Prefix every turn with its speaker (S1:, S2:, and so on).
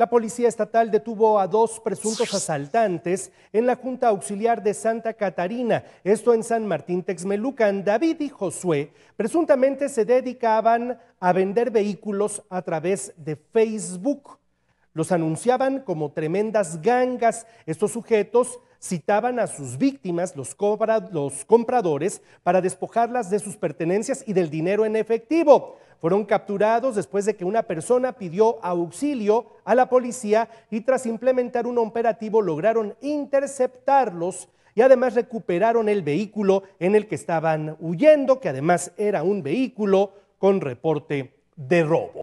S1: La Policía Estatal detuvo a dos presuntos asaltantes en la Junta Auxiliar de Santa Catarina, esto en San Martín Texmelucan. David y Josué presuntamente se dedicaban a vender vehículos a través de Facebook. Los anunciaban como tremendas gangas. Estos sujetos citaban a sus víctimas, los, los compradores, para despojarlas de sus pertenencias y del dinero en efectivo. Fueron capturados después de que una persona pidió auxilio a la policía y tras implementar un operativo lograron interceptarlos y además recuperaron el vehículo en el que estaban huyendo, que además era un vehículo con reporte de robo.